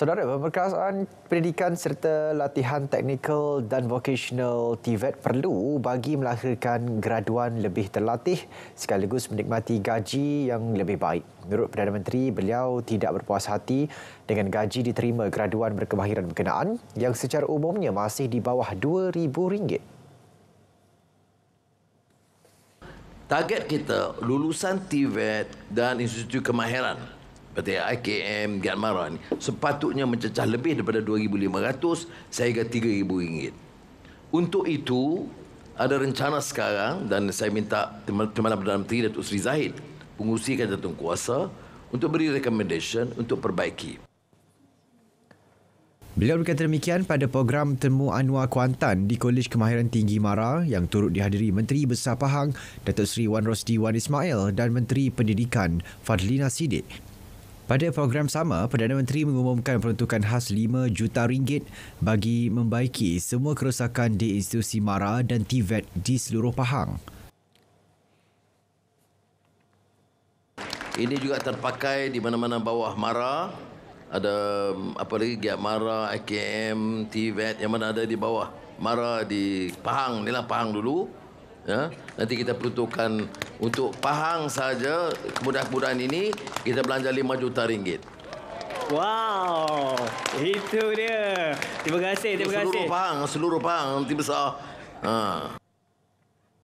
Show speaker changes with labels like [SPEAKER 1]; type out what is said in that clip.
[SPEAKER 1] Saudara, pemerkasaan pendidikan serta latihan teknikal dan vocational TVET e perlu bagi melahirkan graduan lebih terlatih sekaligus menikmati gaji yang lebih baik. Menurut Perdana Menteri, beliau tidak berpuas hati dengan gaji diterima graduan berkemahiran berkenaan yang secara umumnya masih di bawah RM2,000.
[SPEAKER 2] Target kita lulusan TVET e dan institusi kemahiran seperti IKM, Gian Mara ni. Sepatutnya mencecah lebih daripada RM2,500, sehingga kata RM3,000. Untuk itu, ada rencana sekarang dan saya minta Timbalan Perdana Menteri Datuk Seri Zahid pengusikan jantung kuasa untuk beri rekomendasi untuk perbaiki.
[SPEAKER 1] Beliau berkata demikian pada program temu Anwar Kuantan di Kolej Kemahiran Tinggi Mara yang turut dihadiri Menteri Besar Pahang Datuk Seri Wan Rosdi Wan Ismail dan Menteri Pendidikan Fadlina Sidik. Pada program sama, Perdana Menteri mengumumkan peruntukan khas RM5 juta ringgit bagi membaiki semua kerosakan di institusi MARA dan TVET e di seluruh Pahang.
[SPEAKER 2] Ini juga terpakai di mana-mana bawah MARA. Ada um, apa lagi, Giat MARA, IKM, TVET yang mana ada di bawah MARA di Pahang. ni lah Pahang dulu ya. Nanti kita peruntukkan untuk Pahang saja kemudahan-kemudahan ini kita belanja lima juta ringgit. Wow, itu dia. Terima kasih, terima kasih. Seluruh Pahang, seluruh Pahang nanti besar. Ha.